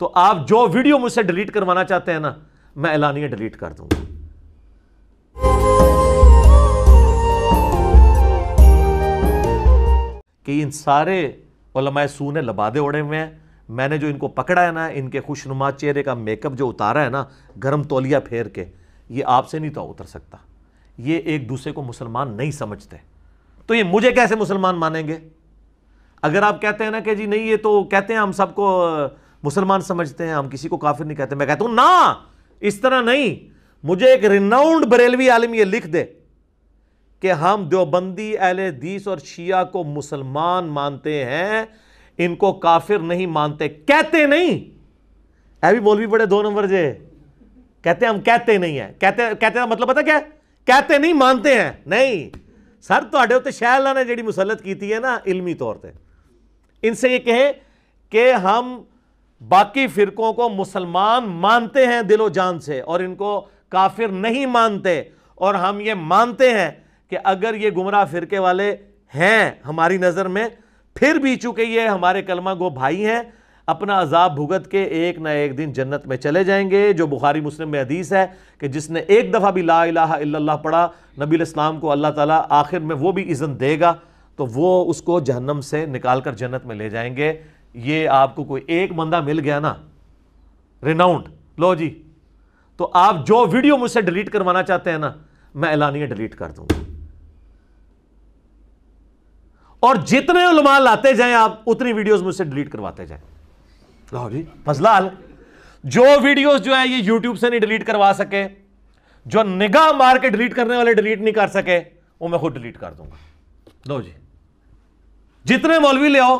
तो आप जो वीडियो मुझसे डिलीट करवाना चाहते हैं ना मैं ऐलानिया डिलीट कर दूंगा कि इन सारे सू ने लबादे ओढ़े हुए हैं मैंने जो इनको पकड़ा है ना इनके खुशनुमा चेहरे का मेकअप जो उतारा है ना गर्म तौलिया फेर के ये आपसे नहीं तो उतर सकता ये एक दूसरे को मुसलमान नहीं समझते तो ये मुझे कैसे मुसलमान मानेंगे अगर आप कहते हैं ना कि जी नहीं ये तो कहते हैं हम सबको मुसलमान समझते हैं हम किसी को काफिर नहीं कहते मैं कहता हूं ना इस तरह नहीं मुझे एक रिनाउंड बरेलवी आलिम यह लिख दे कि हम देवबंदी अहल दीस और शिया को मुसलमान मानते हैं इनको काफिर नहीं मानते कहते नहीं भी बोल भी पड़े दो नंबर जे कहते हम कहते नहीं है कहते कहते हैं मतलब पता क्या कहते नहीं मानते हैं नहीं सर थोड़े उत्ते शैला ने जी मुसलत की है ना इलमी तौर पर इनसे ये कहें कि हम बाकी फिरकों को मुसलमान मानते हैं दिलो जान से और इनको काफिर नहीं मानते और हम ये मानते हैं कि अगर ये गुमराह फिरके वाले हैं हमारी नज़र में फिर भी चूंकि ये हमारे कलमा गो भाई हैं अपना अजाब भुगत के एक ना एक दिन जन्नत में चले जाएंगे जो बुखारी मुस्लिम में हदीस है कि जिसने एक दफ़ा भी ला इल्लल्लाह पढ़ा नबी इस्लाम को अल्लाह ताला आखिर में वो भी इज़्ज़त देगा तो वो उसको जहन्नम से निकाल कर जन्नत में ले जाएंगे ये आपको कोई एक बंदा मिल गया ना रिनाउंड लो जी तो आप जो वीडियो मुझसे डिलीट करवाना चाहते हैं ना मैं ऐलानिया डिलीट कर दूंगा और जितने उलमा लाते जाएं आप उतनी वीडियोस मुझसे डिलीट करवाते जाएं लो जी फजला जो वीडियोस जो है ये यूट्यूब से नहीं डिलीट करवा सके जो निगाह मार के डिलीट करने वाले डिलीट नहीं कर सके वो मैं खुद डिलीट कर दूंगा लो जी जितने मौलवी ले आओ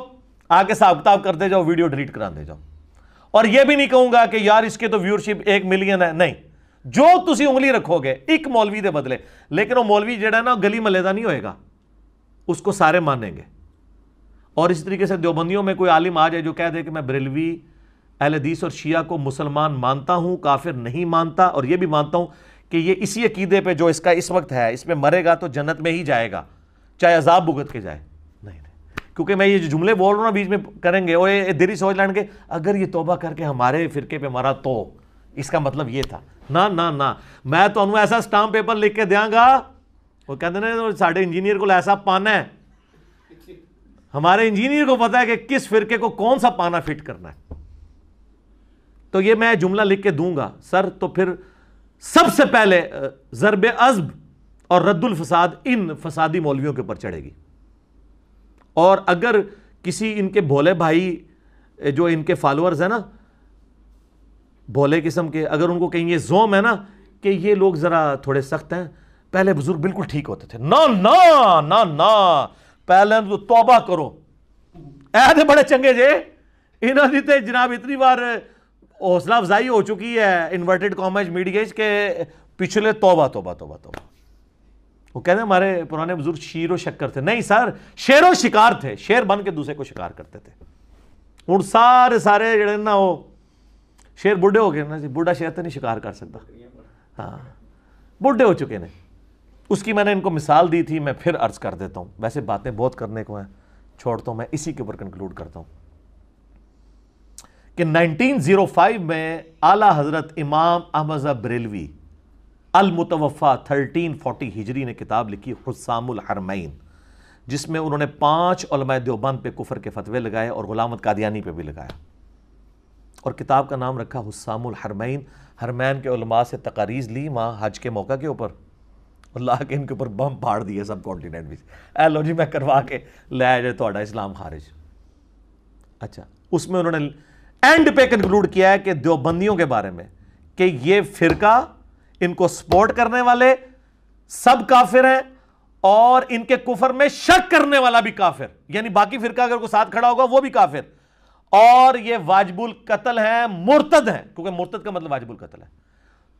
आके हिसाब किताब करते जाओ वीडियो डिलीट कराते जाओ और यह भी नहीं कहूंगा कि यार इसके तो व्यूअरशिप एक मिलियन है नहीं जो तुम उंगली रखोगे एक मौलवी के बदले लेकिन वो मौलवी जो है ना गली ਦਾ नहीं होएगा उसको सारे मानेंगे और इस तरीके से देवबंदियों में कोई आलिम आ जाए जो कह दे कि मैं बरेलवी अहलदीस और शिया को मुसलमान मानता हूँ काफिर नहीं मानता और ये भी मानता हूँ कि ये इसी अकीदे पे जो इसका इस वक्त है इसमें मरेगा तो जन्नत में ही जाएगा चाहे अजाब भुगत के जाए क्योंकि मैं ये जुमले बोल रहा हूँ बीच में करेंगे और ये देरी सोच लान के अगर ये तोबा करके हमारे फिरके पे मरा तो इसका मतलब ये था ना ना ना मैं तो ऐसा स्टाम्प पेपर लिख के देंगा वो कहते ना साढ़े इंजीनियर को ऐसा पाना है हमारे इंजीनियर को पता है कि किस फिरके को कौन सा पाना फिट करना है तो ये मैं जुमला लिख के दूंगा सर तो फिर सबसे पहले ज़रब अजब और रद्दुल फसाद इन फसादी मौलवियों के ऊपर चढ़ेगी और अगर किसी इनके भोले भाई जो इनके फॉलोअर्स हैं ना भोले किस्म के अगर उनको कहीं ये जोम है ना कि ये लोग ज़रा थोड़े सख्त हैं पहले बुजुर्ग बिल्कुल ठीक होते थे ना ना ना ना पहले तो तौबा करो थे बड़े चंगे जे इन्होंने तो जनाब इतनी बार हौसला अफजाई हो चुकी है इन्वर्टेड कॉमर्स मीडिया के पिछले तौबा तौबा तौबा तौबा वो कहते हैं हमारे पुराने बुजुर्ग शीर व शक्कर थे नहीं सर शेर व शिकार थे शेर बन के दूसरे को शिकार करते थे हूँ सारे सारे जड़े ना वो शेर बुढ़े हो गए ना जी बुढ़ा शेर तो नहीं शिकार कर सकता हाँ बुढ़े हो चुके हैं उसकी मैंने इनको मिसाल दी थी मैं फिर अर्ज कर देता हूँ वैसे बातें बहुत करने को हैं छोड़ता हूँ मैं इसी के ऊपर कंक्लूड करता हूँ कि 1905 में आला हजरत इमाम अहमद बरेलवी अलमतवफ़ा थर्टीन फोटी हिजरी ने किताब लिखी हुसामुल हरमैन जिसमें उन्होंने पाँच उलमा देवबंद पे कुफर के फतवे लगाए और गुलामत कादियानी पे भी लगाया और किताब का नाम रखा हुसामुल हरमैन हरमैन के उलमा से तकारीज़ ली माँ हज के मौका के ऊपर अल्लाह के इनके ऊपर बम फाड़ दिए सब कॉन्टीनेंट भी ए लो जी मैं करवा के लाया जाए थोड़ा इस्लाम खारिज अच्छा उसमें उन्होंने एंड पे कंक्लूड किया है कि देवबंदियों के बारे में कि ये फ़िरका इनको सपोर्ट करने वाले सब काफिर हैं और इनके कुफर में शक करने वाला भी काफिर यानी बाकी फिरका अगर को साथ खड़ा होगा वो भी काफिर और ये वाजबुल कत्ल है मुर्तद है क्योंकि मुर्तद का मतलब वाजबुल कत्ल है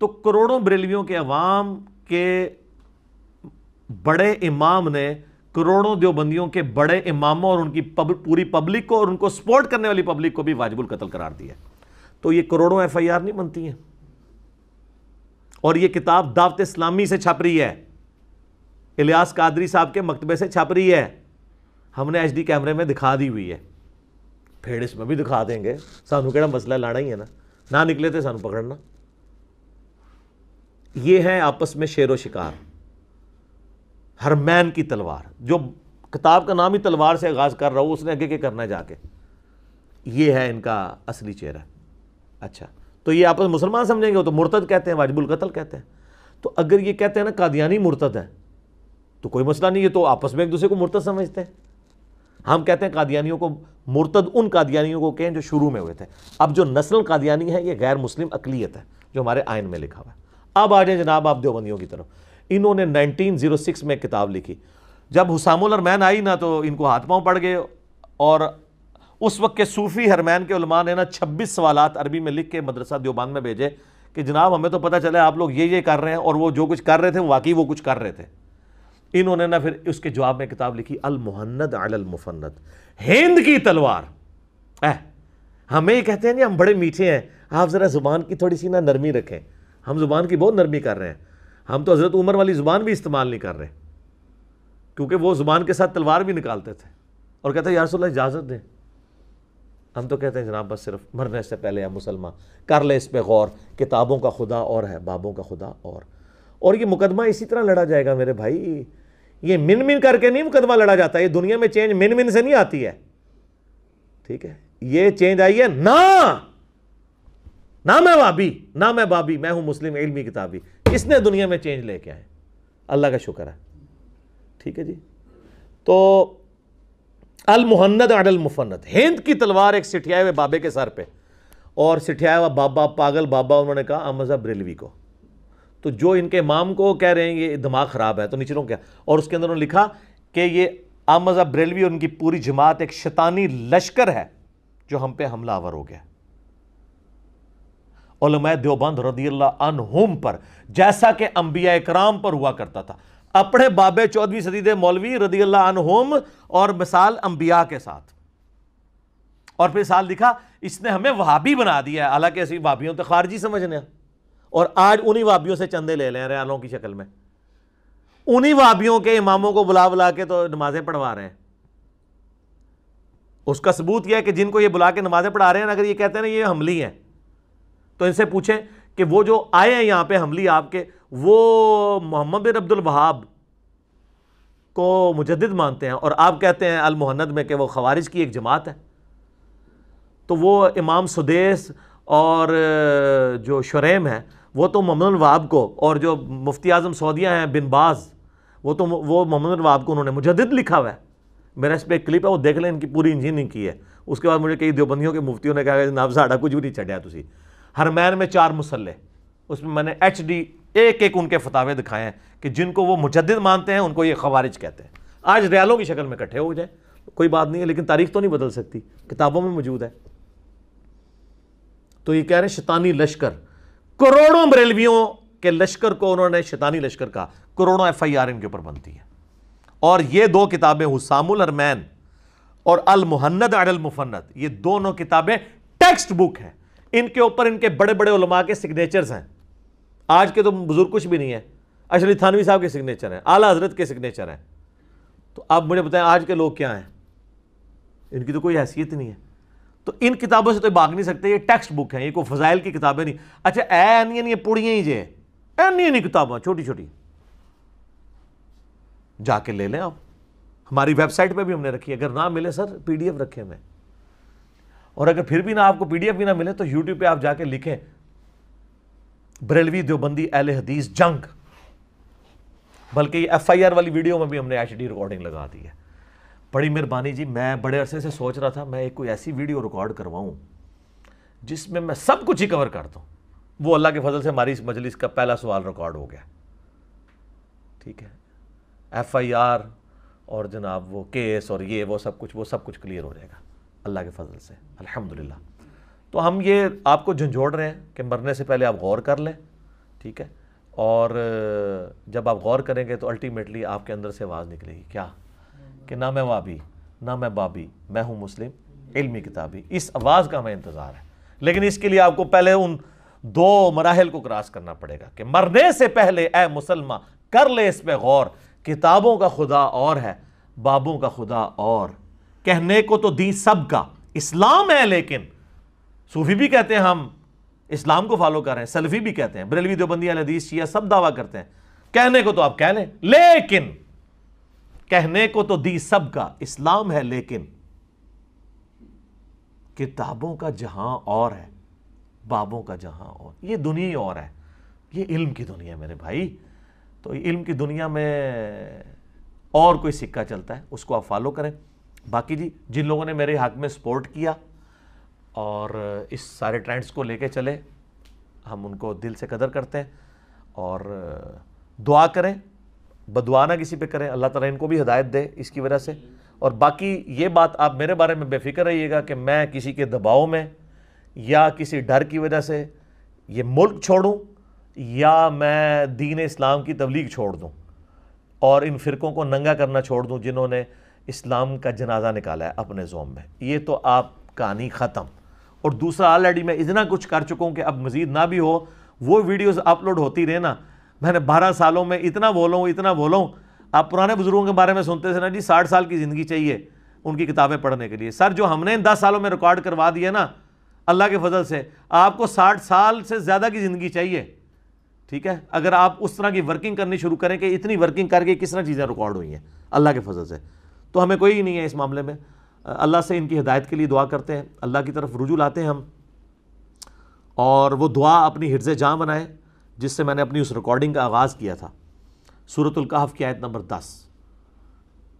तो करोड़ों बरेलवियों के अवाम के बड़े इमाम ने करोड़ों देवबंदियों के बड़े इमामों और उनकी पब, पूरी पब्लिक को और उनको सपोर्ट करने वाली पब्लिक को भी वाजबुल कत्ल करार दिया तो ये करोड़ों एफआईआर नहीं बनती हैं और ये किताब दावत इस्लामी से छप रही है इलियास कादरी साहब के मकतबे से छप रही है हमने एच डी कैमरे में दिखा दी हुई है फिर इसमें भी दिखा देंगे सानू केड़ा मसला लाना ही है ना ना निकले तो सानू पकड़ना यह है आपस में शेर व शिकार हर मैन की तलवार जो किताब का नाम ही तलवार से आगाज़ कर रहा हूं उसने आगे क्या करना है जाके ये है इनका असली चेहरा अच्छा तो ये आपस मुसलमान समझेंगे तो मुर्तद कहते हैं वाजिबुल कतल कहते हैं तो अगर ये कहते हैं ना कादियानी मुर्तद है तो कोई मसला नहीं है तो आपस में एक दूसरे को मुर्तद समझते हैं हम कहते हैं कादियानियों को मुर्तद उन कादियानियों को कहें जो शुरू में हुए थे अब जो नस्ल कादियानी है ये गैर मुस्लिम अकलीत है जो हमारे आयन में लिखा हुआ है अब आ जाए जनाब आप देवबंदियों की तरफ इन्होंने 1906 में किताब लिखी जब हुसामुल और मैन आई ना तो इनको हाथ पाँव पड़ गए और उस वक्त के सूफी हरमैन के उलमा ने ना छब्बीस सवाल अरबी में लिख के मदरसा देवबान में भेजे कि जनाब हमें तो पता चला आप लोग ये ये कर रहे हैं और वो जो कुछ कर रहे थे वाकई वो कुछ कर रहे थे इन्होंने ना फिर उसके जवाब में किताब लिखी अलमहन्नद अलमफन्नत हिंद की तलवार ऐह हमें कहते हैं जी हम बड़े मीठे हैं आप ज़रा ज़ुबान की थोड़ी सी ना नरमी रखें हम ज़ुबान की बहुत नरमी कर रहे हैं हम तो हज़रत उमर वाली ज़ुबान भी इस्तेमाल नहीं कर रहे क्योंकि वो ज़ुबान के साथ तलवार भी निकालते थे और कहते यार सोल्ला इजाज़त दें हम तो कहते हैं जनाब बस सिर्फ मरने से पहले या मुसलमान कर ले इस पर गौर किताबों का खुदा और है बाबों का खुदा और और ये मुकदमा इसी तरह लड़ा जाएगा मेरे भाई ये मिन मिन करके नहीं मुकदमा लड़ा जाता ये दुनिया में चेंज मिन मिन से नहीं आती है ठीक है ये चेंज आई है ना ना मैं बाबी ना मैं बाबी मैं हूं मुस्लिम इलमी किताबी इसने दुनिया में चेंज लेके आए अल्लाह का शुक्र है ठीक है जी तो अलमुहन्नद मुफन्नद हिंद की तलवार एक सिठियाए हुए बाबे के सर पे और सिठियाया हुआ बाबा पागल बाबा उन्होंने कहा अमजा बरेलवी को तो जो इनके इमाम को कह रहे हैं ये दिमाग ख़राब है तो नीचे क्या और उसके अंदर उन्होंने लिखा कि ये अमजा बरेलवी और उनकी पूरी जमात एक शैतानी लश्कर है जो हम पे हमला आवर हो गया देवबंद रदी अनहुम पर जैसा कि अंबिया इक्राम पर हुआ करता था अपने बाबे चौदहवीं सदी के मौलवी रदी अल्लाह अनहोम और मिसाल अंबिया के साथ और फिर साल लिखा इसने हमें वहाबी बना दिया है हालांकि ऐसी वाबियों तो खारजी समझने और आज उन्हीं वाबियों से चंदे ले लें रयालों की शक्ल में उन्हीं वाबियों के इमामों को बुला बुला के तो नमाजें पढ़वा रहे हैं उसका सबूत यह है कि जिनको ये बुला के नमाजें पढ़ा रहे हैं अगर ये कहते हैं ना ये हमली है तो इनसे पूछें कि वो जो आए हैं यहाँ पे हमली आपके वो मोहम्मद बिन अब्दुल वहाब को मुजद मानते हैं और आप कहते हैं अलमहन्नद में कि वो खवारिज की एक जमात है तो वो इमाम सुदेस और जो शुरेम है वो तो मोहम्मद वहाब को और जो मुफ्ती आजम सऊदिया हैं बिन बाज वो तो वो मोहम्मद वहाब को उन्होंने मुजद लिखा हुआ है मेरा इस पर एक क्लिप है वो देख लें इनकी पूरी इंजीनियरिंग की है उसके बाद मुझे कई देवबंदियों के मुफ्तियों ने कहा कि साढ़ा कुछ भी नहीं चढ़िया तुम हरमैन में चार मुसल्ले उसमें मैंने एच डी एक एक उनके फतावे दिखाए हैं कि जिनको वो मुजद मानते हैं उनको ये खवारिज कहते हैं आज रियालों की शक्ल में इकट्ठे हो जाए कोई बात नहीं है लेकिन तारीख तो नहीं बदल सकती किताबों में मौजूद है तो ये कह रहे हैं शैतानी लश्कर करोड़ों बरेलवियों के लश्कर को उन्होंने शैतानी लश्कर का करोड़ों एफ आई आर इनके ऊपर बनती है और ये दो किताबें हुसामुल अरमैन और अल मुहन्नद अल मुफन्नद ये दोनों किताबें टेक्स्ट बुक हैं इनके ऊपर इनके बड़े बड़े उलमा के सिग्नेचर्स हैं आज के तो बुज़ुर्ग कुछ भी नहीं है अशरी थानवी साहब के सिग्नेचर हैं आला हजरत के सिग्नेचर हैं तो आप मुझे बताएं आज के लोग क्या हैं इनकी तो कोई हैसियत नहीं है तो इन किताबों से तो भाग नहीं सकते ये टेक्स्ट बुक हैं ये कोई फजाइल की किताबें नहीं अच्छा ऐन ये पुड़ियाँ ही जे ऐन नहीं किताबें छोटी छोटी जाके ले लें आप हमारी वेबसाइट पे भी हमने रखी है अगर ना मिले सर पीडीएफ रखे मैं और अगर फिर भी ना आपको पीडीएफ भी ना मिले तो यूट्यूब पे आप जाके लिखें बरेलवी देवबंदी एल हदीस जंग बल्कि ये आर वाली वीडियो में भी हमने एच डी रिकॉर्डिंग लगा दी है बड़ी मेहरबानी जी मैं बड़े अरसे से सोच रहा था मैं एक कोई ऐसी वीडियो रिकॉर्ड करवाऊँ जिसमें मैं सब कुछ ही कवर कर दूँ वो अल्लाह के फजल से हमारी इस मजलिस का पहला सवाल रिकॉर्ड हो गया ठीक है एफ आई आर और जनाब वो केस और ये वो सब कुछ वो सब कुछ क्लियर हो जाएगा अल्लाह के फजल से अलहमदिल्ला तो हम ये आपको झंझोड़ रहे हैं कि मरने से पहले आप गौर कर लें ठीक है और जब आप गौर करेंगे तो अल्टीमेटली आपके अंदर से आवाज़ निकलेगी क्या कि ना मैं वाबी ना मैं बाबी मैं हूँ मुस्लिम इल्मी किताबी इस आवाज़ का हमें इंतज़ार है लेकिन इसके लिए आपको पहले उन दो मराहल को क्रॉस करना पड़ेगा कि मरने से पहले ए मुसलमान कर ले इस पर गौर किताबों का खुदा और है बाबों का खुदा और कहने को तो दी सब का इस्लाम है लेकिन सूफी भी कहते हैं हम इस्लाम को फॉलो कर रहे हैं सेल्फी भी कहते हैं बरेलवी देवबंदी अलदीस शिया सब दावा करते हैं कहने को तो आप कह लें लेकिन कहने को तो दी सब का इस्लाम है लेकिन किताबों का जहां और है बाबों का जहां और ये दुनिया ही और है ये इल्म की दुनिया मेरे भाई तो इल्म की दुनिया में और कोई सिक्का चलता है उसको आप फॉलो करें बाकी जी जिन लोगों ने मेरे हक में सपोर्ट किया और इस सारे ट्रेंड्स को लेके चले हम उनको दिल से कदर करते हैं और दुआ करें बदुआ ना किसी पे करें अल्लाह ताला इनको भी हदायत दे इसकी वजह से और बाकी ये बात आप मेरे बारे में बेफिक्र रहिएगा कि मैं किसी के दबाव में या किसी डर की वजह से ये मुल्क छोड़ूँ या मैं दीन इस्लाम की तबलीग छोड़ दूँ और इन फ़िरक़ों को नंगा करना छोड़ दूँ जिन्होंने इस्लाम का जनाजा निकाला है अपने जोम में ये तो आप कहानी ख़त्म और दूसरा ऑलरेडी मैं इतना कुछ कर चुका हूँ कि अब मज़ीद ना भी हो वो वीडियोज़ अपलोड होती रहे ना मैंने बारह सालों में इतना बोला हूँ इतना बोला हूँ आप पुराने बुज़ुर्गों के बारे में सुनते थे ना जी साठ साल की ज़िंदगी चाहिए उनकी किताबें पढ़ने के लिए सर जो हमने दस सालों में रिकॉर्ड करवा दिए ना अल्लाह के फजल से आपको साठ साल से ज़्यादा की ज़िंदगी चाहिए ठीक है अगर आप उस तरह की वर्किंग करनी शुरू करें कि इतनी वर्किंग करके किस तरह चीज़ें रिकॉर्ड हुई हैं अल्लाह के फजल से तो हमें कोई ही नहीं है इस मामले में अल्लाह से इनकी हिदायत के लिए दुआ करते हैं अल्लाह की तरफ रुजू लाते हैं हम और वो दुआ अपनी हिरज जहाँ बनाएँ जिससे मैंने अपनी उस रिकॉर्डिंग का आगाज़ किया था सूरतुल्काफ की आयत नंबर दस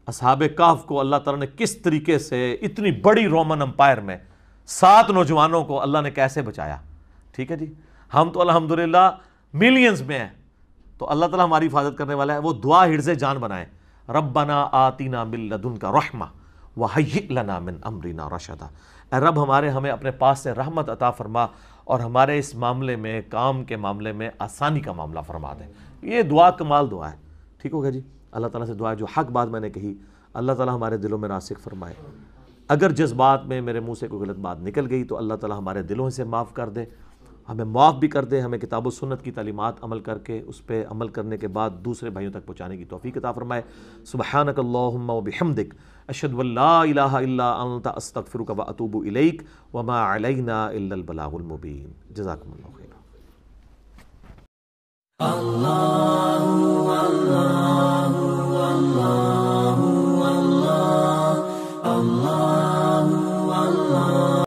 असहाब काफ को अल्लाह तला ने किस तरीके से इतनी बड़ी रोमन अम्पायर में सात नौजवानों को अल्लाह ने कैसे बचाया ठीक है जी हम तो अलहमदिल्ला मिलियंस में हैं तो अल्लाह ताला हमारी हिफाजत करने वाला है वो दुआ हिरज जान बनाएं रब्बना आतीना मिल्ल का रहमा वाहना मिन अमरीना रशदा रब हमारे हमें अपने पास से रहमत अता फरमा और हमारे इस मामले में काम के मामले में आसानी का मामला फरमा दें ये दुआ कमाल दुआ है ठीक हो गया जी अल्लाह ताला से दुआ जो हक बात मैंने कही अल्लाह ताला हमारे दिलों में रासिक फरमाए अगर जज्बात में मेरे मुंह से कोई गलत बात निकल गई तो अल्लाह ताला हमारे दिलों से माफ़ कर दे हमें माफ़ भी कर दे हमें किताब सुन्नत की तलीमत अमल करके उस पर अमल करने के बाद दूसरे भाइयों तक पहुँचाने की तोफ़ी किताब फरमाए सुबह अशदल्लात अस्तफ़िर व अतूब जजाकमल Allah